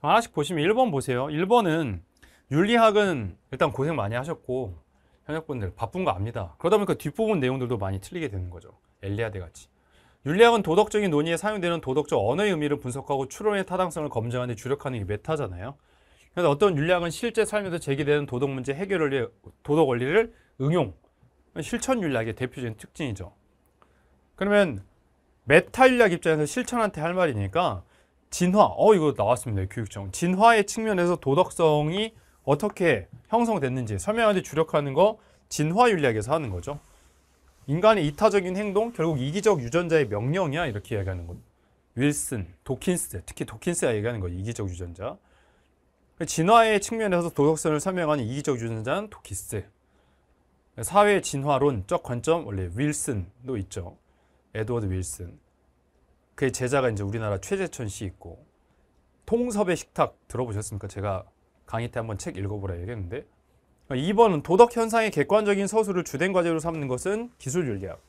하나씩 보시면 1번 보세요. 1번은 윤리학은 일단 고생 많이 하셨고 현역분들 바쁜 거 압니다. 그러다 보니까 뒷부분 내용들도 많이 틀리게 되는 거죠. 엘리아대 같이. 윤리학은 도덕적인 논의에 사용되는 도덕적 언어의 의미를 분석하고 추론의 타당성을 검증하는 데 주력하는 게 메타잖아요. 그래서 어떤 윤리학은 실제 삶에서 제기되는 도덕 문제 해결을 위해 도덕 원리를 응용, 실천 윤리학의 대표적인 특징이죠. 그러면 메타 윤리학 입장에서 실천한테 할 말이니까 진화, 어 이거 나왔습니다. 교육청. 진화의 측면에서 도덕성이 어떻게 형성됐는지 설명하는 데 주력하는 거 진화 윤리학에서 하는 거죠. 인간의 이타적인 행동, 결국 이기적 유전자의 명령이야 이렇게 이야기하는 거. 윌슨, 도킨스, 특히 도킨스가 얘기하는 거 이기적 유전자. 진화의 측면에서 도덕성을 설명하는 이기적 유전자는 도키스. 사회 진화론적 관점 원래 윌슨도 있죠. 에드워드 윌슨. 그의 제자가 이제 우리나라 최재천 씨 있고 통섭의 식탁 들어보셨습니까? 제가 강의 때 한번 책 읽어보라 얘기했는데 2번은 도덕 현상의 객관적인 서술을 주된 과제로 삼는 것은 기술 윤리학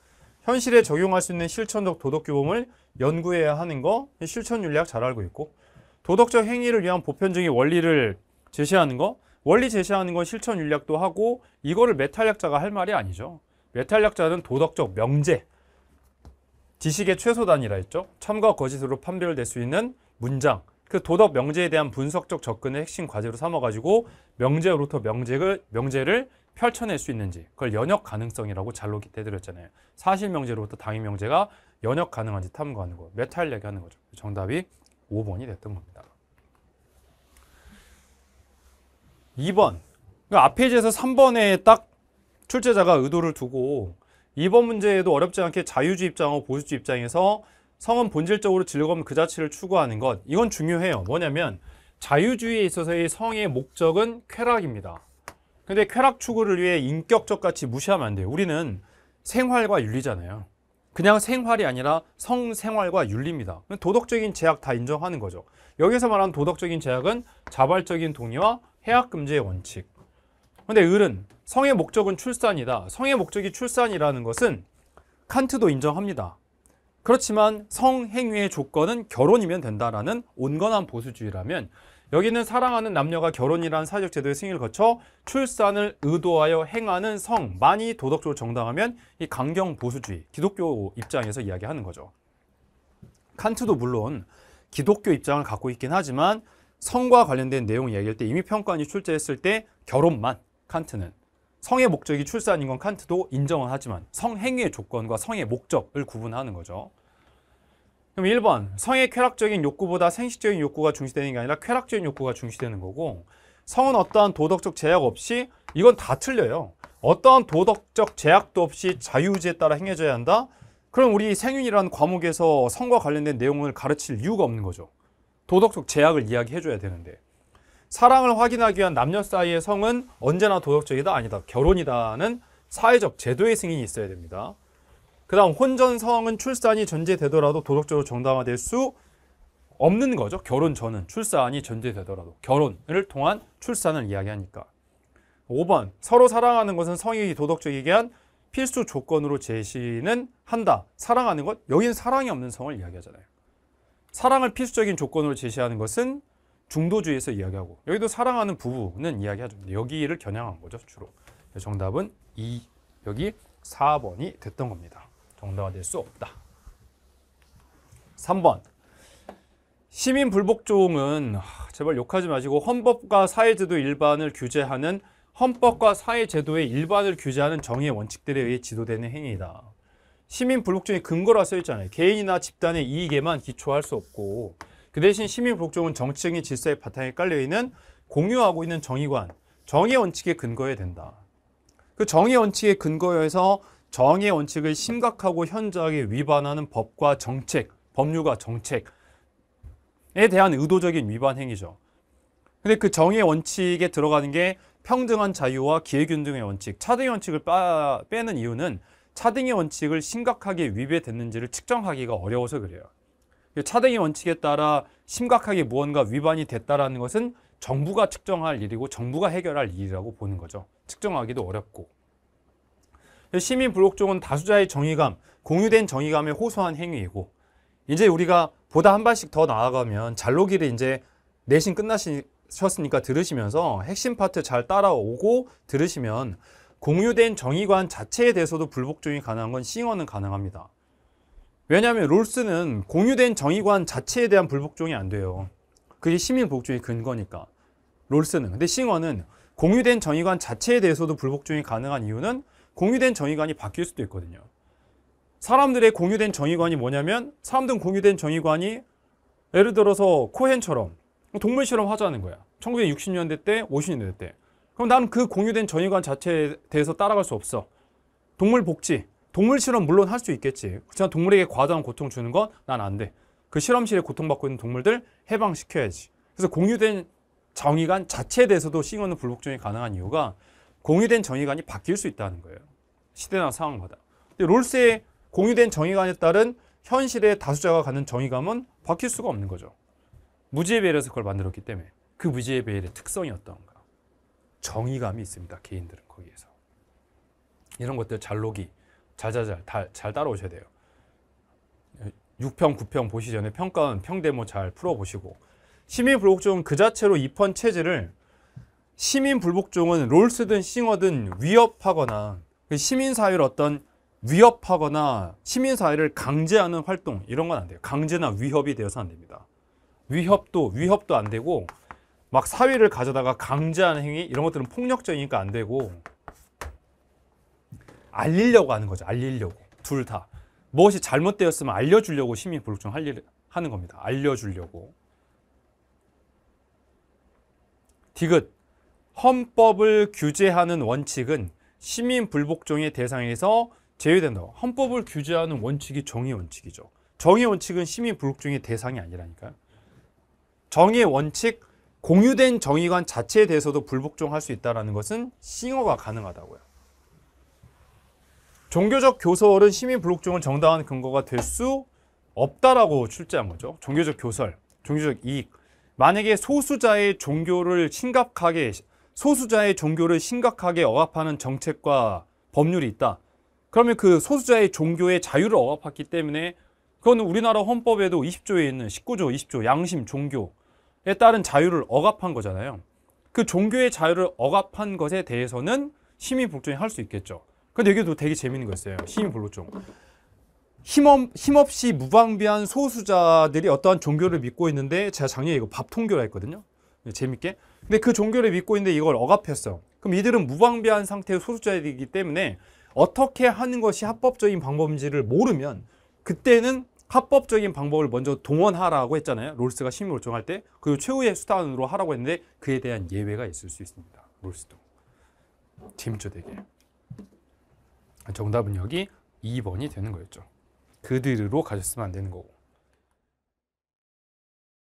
현실에 적용할 수 있는 실천적 도덕 규범을 연구해야 하는 거 실천 윤리학 잘 알고 있고 도덕적 행위를 위한 보편적인 원리를 제시하는 거 원리 제시하는 건 실천 윤리학도 하고 이거를 메탈약자가 할 말이 아니죠 메탈약자는 도덕적 명제 지식의 최소 단이라 했죠. 참과 거짓으로 판별될 수 있는 문장, 그 도덕 명제에 대한 분석적 접근의 핵심 과제로 삼아가지고 명제로부터 명제를, 명제를 펼쳐낼 수 있는지 그걸 연역 가능성이라고 잘로 기대드렸잖아요. 사실 명제로부터 당위 명제가 연역 가능한지 탐구하는 거, 메탈 얘기하는 거죠. 정답이 5번이 됐던 겁니다. 2번. 그앞 그러니까 페이지에서 3번에 딱 출제자가 의도를 두고 이번 문제에도 어렵지 않게 자유주 의 입장하고 보수주 의 입장에서 성은 본질적으로 즐거움 그 자체를 추구하는 것 이건 중요해요. 뭐냐면 자유주의에 있어서의 성의 목적은 쾌락입니다. 근데 쾌락 추구를 위해 인격적 가치 무시하면 안 돼요. 우리는 생활과 윤리잖아요. 그냥 생활이 아니라 성생활과 윤리입니다. 도덕적인 제약 다 인정하는 거죠. 여기서 말하는 도덕적인 제약은 자발적인 동의와 해악금지의 원칙. 근데 을은 성의 목적은 출산이다. 성의 목적이 출산이라는 것은 칸트도 인정합니다. 그렇지만 성행위의 조건은 결혼이면 된다라는 온건한 보수주의라면 여기는 사랑하는 남녀가 결혼이란 사회적 제도의 승인을 거쳐 출산을 의도하여 행하는 성만이 도덕적으로 정당하면 이 강경 보수주의, 기독교 입장에서 이야기하는 거죠. 칸트도 물론 기독교 입장을 갖고 있긴 하지만 성과 관련된 내용 이야기할 때 이미 평가원이 출제했을 때 결혼만 칸트는 성의 목적이 출산인 건 칸트도 인정은 하지만 성행위의 조건과 성의 목적을 구분하는 거죠. 그럼 1번 성의 쾌락적인 욕구보다 생식적인 욕구가 중시되는 게 아니라 쾌락적인 욕구가 중시되는 거고 성은 어떠한 도덕적 제약 없이 이건 다 틀려요. 어떠한 도덕적 제약도 없이 자유의지에 따라 행해져야 한다? 그럼 우리 생윤이라는 과목에서 성과 관련된 내용을 가르칠 이유가 없는 거죠. 도덕적 제약을 이야기해줘야 되는데. 사랑을 확인하기 위한 남녀 사이의 성은 언제나 도덕적이다 아니다 결혼이다는 사회적 제도의 승인이 있어야 됩니다. 그 다음 혼전성은 출산이 전제되더라도 도덕적으로 정당화될 수 없는 거죠. 결혼 전은 출산이 전제되더라도 결혼을 통한 출산을 이야기하니까 5번 서로 사랑하는 것은 성이 도덕적이게 한 필수 조건으로 제시는 한다. 사랑하는 것여긴 사랑이 없는 성을 이야기하잖아요. 사랑을 필수적인 조건으로 제시하는 것은 중도주의에서 이야기하고 여기도 사랑하는 부부는 이야기하죠. 여기를 겨냥한 거죠, 주로. 정답은 2, 여기 4번이 됐던 겁니다. 정당화될 수 없다. 3번. 시민 불복종은 제발 욕하지 마시고 헌법과 사회제도 일반을 규제하는 헌법과 사회제도의 일반을 규제하는 정의의 원칙들에 의해 지도되는 행위다 시민 불복종의 근거라 써 있잖아요. 개인이나 집단의 이익에만 기초할 수 없고 그 대신 시민복종은 정치적인 질서의 바탕에 깔려있는 공유하고 있는 정의관, 정의 원칙에 근거해야 된다. 그 정의 원칙에 근거해서 정의 원칙을 심각하고 현저하게 위반하는 법과 정책, 법률과 정책에 대한 의도적인 위반 행위죠. 근데 그 정의 원칙에 들어가는 게 평등한 자유와 기회균등의 원칙, 차등의 원칙을 빠, 빼는 이유는 차등의 원칙을 심각하게 위배됐는지를 측정하기가 어려워서 그래요. 차등의 원칙에 따라 심각하게 무언가 위반이 됐다라는 것은 정부가 측정할 일이고 정부가 해결할 일이라고 보는 거죠. 측정하기도 어렵고. 시민 불복 종은 다수자의 정의감, 공유된 정의감에 호소한 행위이고 이제 우리가 보다 한 발씩 더 나아가면 잘로기를 이제 내신 끝나셨으니까 들으시면서 핵심 파트 잘 따라오고 들으시면 공유된 정의관 자체에 대해서도 불복종이 가능한 건 싱어는 가능합니다. 왜냐하면 롤스는 공유된 정의관 자체에 대한 불복종이 안 돼요. 그게 시민 복종의 근거니까. 롤스는. 근데 싱어는 공유된 정의관 자체에 대해서도 불복종이 가능한 이유는 공유된 정의관이 바뀔 수도 있거든요. 사람들의 공유된 정의관이 뭐냐면 사람들 공유된 정의관이 예를 들어서 코헨처럼 동물 실험 하자는 거야. 1960년대 때, 50년대 때. 그럼 나는 그 공유된 정의관 자체에 대해서 따라갈 수 없어. 동물 복지, 동물 실험 물론 할 수 있겠지. 그렇지만 동물에게 과도한 고통 주는 건 난 안 돼. 그 실험실에 고통받고 있는 동물들 해방시켜야지. 그래서 공유된 정의관 자체에 대해서도 싱어는 불복종이 가능한 이유가 공유된 정의관이 바뀔 수 있다는 거예요. 시대나 상황마다. 롤스의 공유된 정의관에 따른 현실의 다수자가 갖는 정의감은 바뀔 수가 없는 거죠. 무지의 베일에서 그걸 만들었기 때문에 그 무지의 베일의 특성이 어떤가. 정의감이 있습니다. 개인들은 거기에서. 이런 것들 잘록이 자자잘 잘 따라오셔야 돼요. 6평, 9평 보시 전에 평가원, 평대모 잘 풀어보시고 시민 불복종은 그 자체로 입헌 체제를 시민 불복종은 롤스든 싱어든 위협하거나 그 시민사회를 어떤 위협하거나 시민사회를 강제하는 활동 이런 건 안 돼요. 강제나 위협이 되어서 안 됩니다. 위협도 위협도 안 되고 막 사회를 가져다가 강제하는 행위 이런 것들은 폭력적이니까 안 되고 알리려고 하는 거죠. 알리려고. 둘 다. 무엇이 잘못되었으면 알려주려고 시민불복종 할 일을 하는 겁니다. 알려주려고. 디귿. 헌법을 규제하는 원칙은 시민불복종의 대상에서 제외된다. 헌법을 규제하는 원칙이 정의 원칙이죠. 정의 원칙은 시민불복종의 대상이 아니라니까요. 정의 원칙, 공유된 정의관 자체에 대해서도 불복종할 수 있다는 것은 싱어가 가능하다고요. 종교적 교설은 시민 불복종을 정당한 근거가 될 수 없다라고 출제한 거죠. 종교적 교설, 종교적 이익. 만약에 소수자의 종교를 심각하게 소수자의 종교를 심각하게 억압하는 정책과 법률이 있다. 그러면 그 소수자의 종교의 자유를 억압했기 때문에 그건 우리나라 헌법에도 20조에 있는 19조, 20조 양심 종교에 따른 자유를 억압한 거잖아요. 그 종교의 자유를 억압한 것에 대해서는 시민 복종이할 수 있겠죠. 근데 여기도 되게 재밌는 거 있어요. 힘이 볼로종. 힘없, 힘없이 무방비한 소수자들이 어떠한 종교를 믿고 있는데 제가 작년에 이거 밥통교라 했거든요. 네, 재밌게. 근데 그 종교를 믿고 있는데 이걸 억압했어. 그럼 이들은 무방비한 상태의 소수자이기 때문에 어떻게 하는 것이 합법적인 방법인지를 모르면 그때는 합법적인 방법을 먼저 동원하라고 했잖아요. 롤스가 심의 결정할 때. 그리고 최후의 수단으로 하라고 했는데 그에 대한 예외가 있을 수 있습니다. 롤스도. 재밌죠 되게. 정답은 여기 2번이 되는 거였죠. 그들로 가셨으면 안 되는 거고.